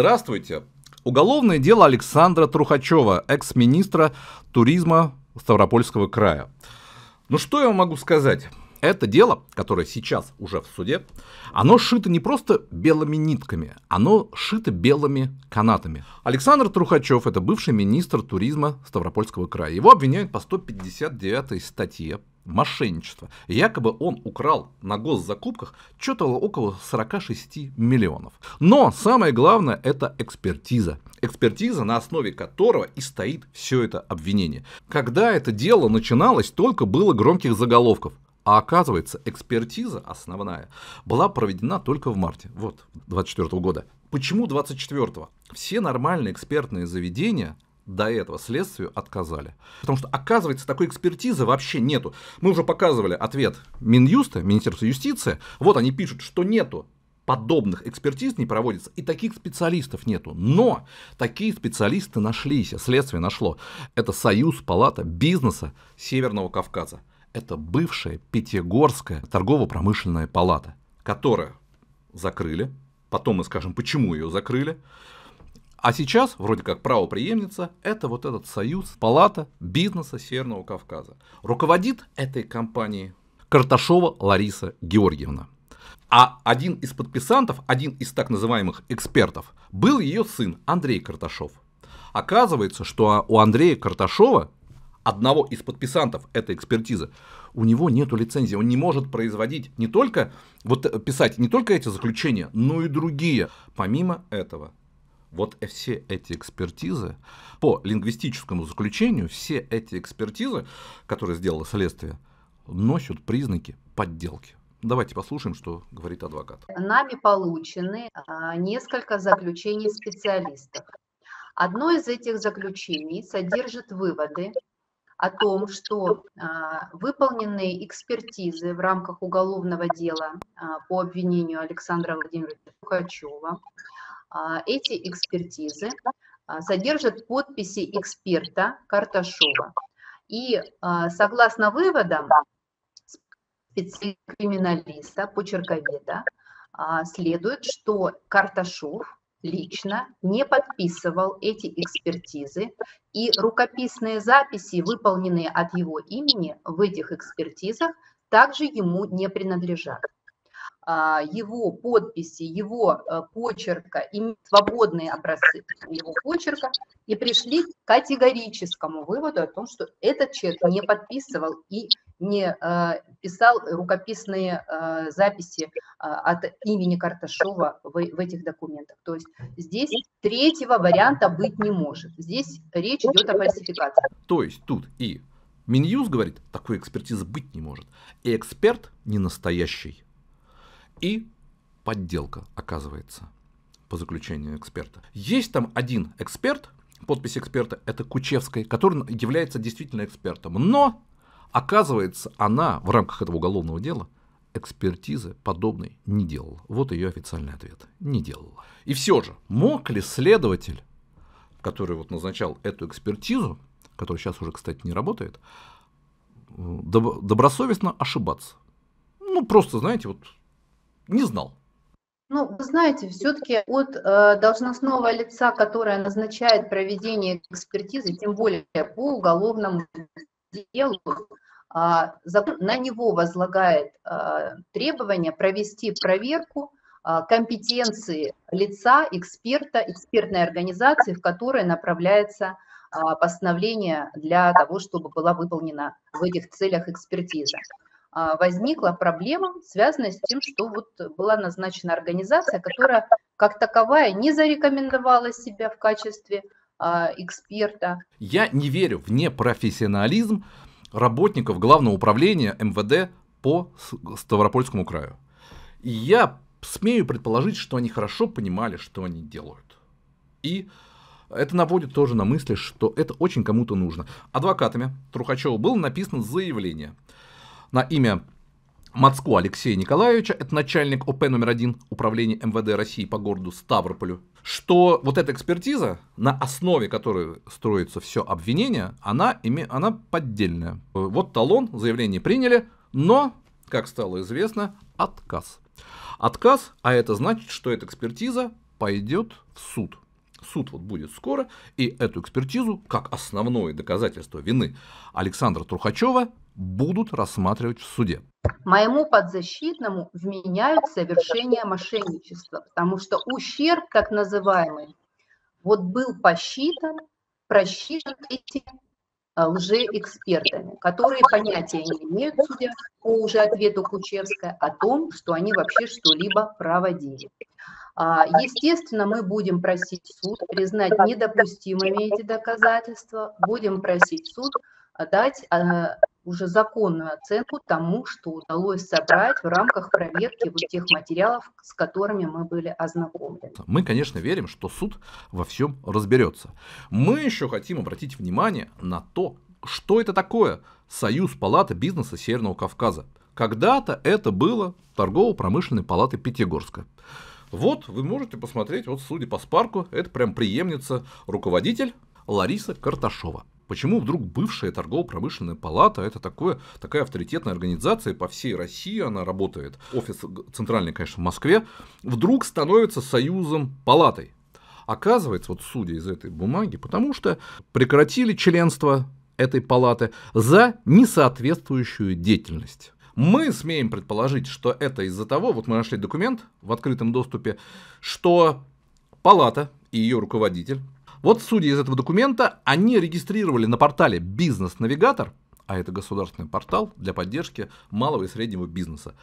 Здравствуйте. Уголовное дело Александра Трухачева, экс-министра туризма Ставропольского края. Ну что я могу сказать? Это дело, которое сейчас уже в суде, оно шито не просто белыми нитками, оно шито белыми канатами. Александр Трухачев – это бывший министр туризма Ставропольского края. Его обвиняют по 159 статье мошенничество. Якобы он украл на госзакупках что-то около 46 миллионов. Но самое главное это экспертиза. Экспертиза, на основе которого и стоит все это обвинение. Когда это дело начиналось, только было громких заголовков. А оказывается, экспертиза основная была проведена только в марте, вот, 24 года. Почему 24-го? Все нормальные экспертные заведения до этого следствию отказали. Потому что, оказывается, такой экспертизы вообще нету. Мы уже показывали ответ Минюста, Министерства юстиции. Вот они пишут, что нету подобных экспертиз не проводится, и таких специалистов нету. Но такие специалисты нашлись, а следствие нашло. Это Союз Палата Бизнеса Северного Кавказа. Это бывшая Пятигорская торгово-промышленная палата, которая закрыли, потом мы скажем, почему ее закрыли, а сейчас, вроде как правоприемница, это вот этот союз, палата бизнеса Северного Кавказа. Руководит этой компанией Карташова Лариса Георгиевна. А один из подписантов, один из так называемых экспертов, был ее сын Андрей Карташов. Оказывается, что у Андрея Карташова, одного из подписантов этой экспертизы, у него нет лицензии, он не может производить не только, вот писать не только эти заключения, но и другие. Помимо этого, вот все эти экспертизы, по лингвистическому заключению, все эти экспертизы, которые сделало следствие, носят признаки подделки. Давайте послушаем, что говорит адвокат. Нами получены а, несколько заключений специалистов. Одно из этих заключений содержит выводы о том, что а, выполненные экспертизы в рамках уголовного дела а, по обвинению Александра Владимировича Пугачева а, эти экспертизы а, содержат подписи эксперта Карташова. И а, согласно выводам специалиста, почерковеда, следует, что Карташов лично не подписывал эти экспертизы, и рукописные записи, выполненные от его имени в этих экспертизах, также ему не принадлежат. А, его подписи, его э, почерка, и свободные образцы его почерка, и пришли к категорическому выводу о том, что этот человек не подписывал и не э, писал рукописные э, записи а, от имени Карташова в этих документах. То есть здесь третьего варианта быть не может. Здесь речь идет о фальсификации. То есть тут и Минюс говорит, такой экспертизы быть не может. И эксперт не настоящий и подделка, оказывается, по заключению эксперта. Есть там один эксперт, подпись эксперта это Кучевская, который является действительно экспертом. Но, оказывается, она в рамках этого уголовного дела экспертизы подобной не делала. Вот ее официальный ответ. Не делала. И все же, мог ли следователь, который вот назначал эту экспертизу, который сейчас уже, кстати, не работает, э, добросовестно ошибаться? Ну, просто, знаете, вот не знал. Ну, вы знаете, все-таки от э, должностного лица, которое назначает проведение экспертизы, тем более по уголовному делу, э, закон на него возлагает э, требование провести проверку э, компетенции лица, эксперта, экспертной организации, в которой направляется э, постановление для того, чтобы была выполнена в этих целях экспертиза. А, возникла проблема, связанная с тем, что вот была назначена организация, которая как таковая не зарекомендовала себя в качестве а, эксперта. Я не верю в непрофессионализм работников Главного управления МВД по Ставропольскому краю. И я смею предположить, что они хорошо понимали, что они делают. И это наводит тоже на мысли, что это очень кому-то нужно. Адвокатами Трухачева было написано заявление – на имя Мацко Алексея Николаевича, это начальник ОП номер один Управления МВД России по городу Ставрополю, что вот эта экспертиза, на основе которой строится все обвинение, она, име, она поддельная. Вот талон, заявление приняли, но, как стало известно, отказ. Отказ, а это значит, что эта экспертиза пойдет в суд. Суд вот будет скоро, и эту экспертизу, как основное доказательство вины Александра Трухачева, будут рассматривать в суде. Моему подзащитному вменяют совершение мошенничества, потому что ущерб, как называемый, вот был посчитан, просчитан этим э, лжеэкспертами, которые понятия не имеют, судя по уже ответу Кучевская, о том, что они вообще что-либо проводили. А, естественно, мы будем просить суд признать недопустимыми эти доказательства, будем просить суд дать а, уже законную оценку тому, что удалось собрать в рамках проверки вот тех материалов, с которыми мы были ознакомлены. Мы, конечно, верим, что суд во всем разберется. Мы еще хотим обратить внимание на то, что это такое Союз палаты бизнеса Северного Кавказа. Когда-то это было торгово-промышленной палаты Пятигорска. Вот вы можете посмотреть, вот судя по спарку, это прям преемница руководитель Лариса Карташова. Почему вдруг бывшая торгово-промышленная палата, это такое, такая авторитетная организация, по всей России она работает, офис центральный, конечно, в Москве, вдруг становится союзом палатой? Оказывается, вот судя из этой бумаги, потому что прекратили членство этой палаты за несоответствующую деятельность. Мы смеем предположить, что это из-за того, вот мы нашли документ в открытом доступе, что палата и ее руководитель вот судя из этого документа, они регистрировали на портале «Бизнес-навигатор», а это государственный портал для поддержки малого и среднего бизнеса,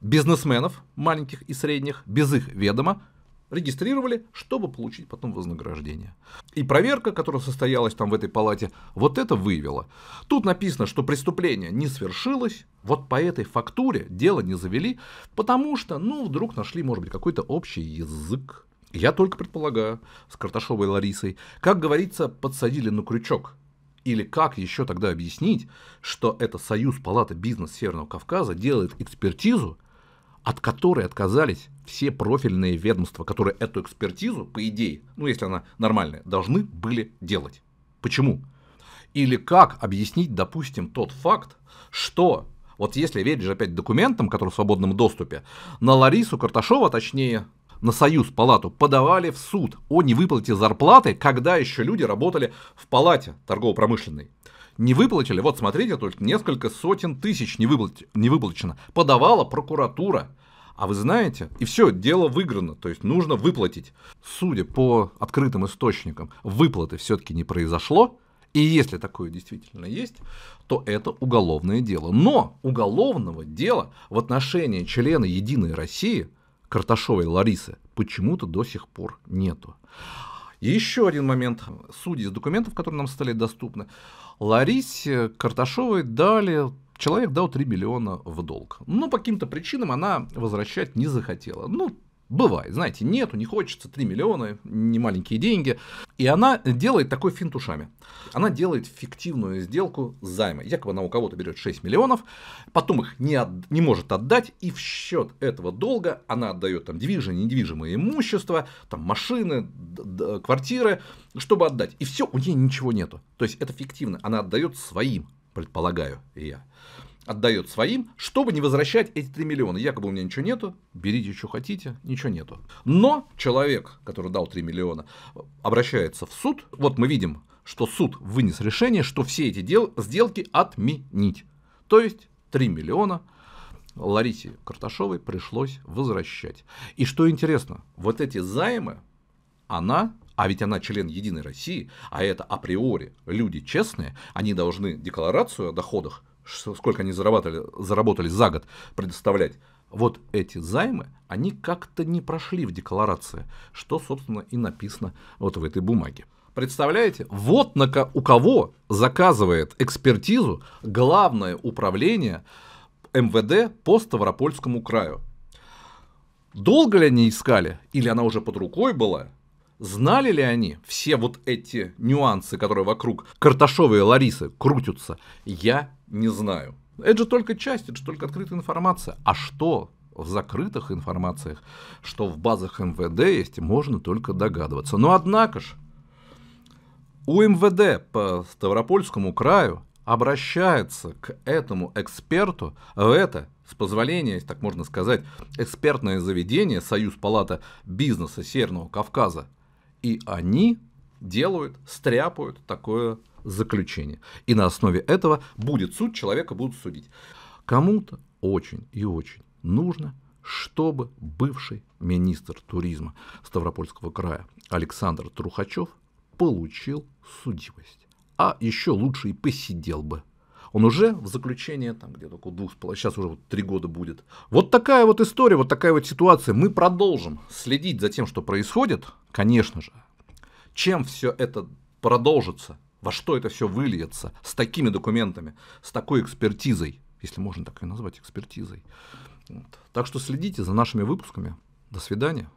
бизнесменов маленьких и средних, без их ведома, регистрировали, чтобы получить потом вознаграждение. И проверка, которая состоялась там в этой палате, вот это выявила. Тут написано, что преступление не свершилось, вот по этой фактуре дело не завели, потому что, ну, вдруг нашли, может быть, какой-то общий язык. Я только предполагаю, с Карташовой Ларисой, как говорится, подсадили на крючок. Или как еще тогда объяснить, что это Союз Палаты Бизнес Северного Кавказа делает экспертизу, от которой отказались все профильные ведомства, которые эту экспертизу, по идее, ну если она нормальная, должны были делать. Почему? Или как объяснить, допустим, тот факт, что вот если веришь опять документам, которые в свободном доступе, на Ларису Карташова, точнее на Союз палату подавали в суд о невыплате зарплаты, когда еще люди работали в палате торгово-промышленной. Не выплатили, вот смотрите, только несколько сотен тысяч не, выплат... не выплачено. Подавала прокуратура. А вы знаете, и все, дело выиграно, то есть нужно выплатить. Судя по открытым источникам, выплаты все-таки не произошло, и если такое действительно есть, то это уголовное дело. Но уголовного дела в отношении члена Единой России – Карташовой Ларисы почему-то до сих пор нету. И еще один момент. Судя из документов, которые нам стали доступны, Ларисе Карташовой дали человек дал 3 миллиона в долг. Но по каким-то причинам она возвращать не захотела. Ну, Бывает, знаете, нету, не хочется, 3 миллиона, не маленькие деньги. И она делает такой финт ушами. Она делает фиктивную сделку займа. Якобы она у кого-то берет 6 миллионов, потом их не, от, не может отдать, и в счет этого долга она отдает там движимое, недвижимое имущество, там машины, квартиры, чтобы отдать. И все, у нее ничего нету. То есть это фиктивно. Она отдает своим, предполагаю я отдает своим, чтобы не возвращать эти 3 миллиона. Якобы у меня ничего нету, берите, что хотите, ничего нету. Но человек, который дал 3 миллиона, обращается в суд. Вот мы видим, что суд вынес решение, что все эти дел, сделки отменить. То есть 3 миллиона Ларисе Карташовой пришлось возвращать. И что интересно, вот эти займы, она а ведь она член Единой России, а это априори люди честные, они должны декларацию о доходах сколько они заработали, заработали за год, предоставлять. Вот эти займы, они как-то не прошли в декларации, что, собственно, и написано вот в этой бумаге. Представляете? Вот на ко- у кого заказывает экспертизу главное управление МВД по Ставропольскому краю. Долго ли они искали? Или она уже под рукой была? Знали ли они все вот эти нюансы, которые вокруг Карташовой и Ларисы крутятся, я не знаю. Это же только часть, это же только открытая информация. А что в закрытых информациях, что в базах МВД есть, можно только догадываться. Но однако ж, у МВД по Ставропольскому краю обращается к этому эксперту в это, с позволения, так можно сказать, экспертное заведение Союз Палата Бизнеса Северного Кавказа – и они делают, стряпают такое заключение. И на основе этого будет суд, человека будут судить. Кому-то очень и очень нужно, чтобы бывший министр туризма Ставропольского края Александр Трухачев получил судимость. А еще лучше и посидел бы он уже в заключении, там где-то около двух с половиной, сейчас уже вот три года будет. Вот такая вот история, вот такая вот ситуация. Мы продолжим следить за тем, что происходит, конечно же. Чем все это продолжится, во что это все выльется с такими документами, с такой экспертизой, если можно так и назвать экспертизой. Вот. Так что следите за нашими выпусками. До свидания.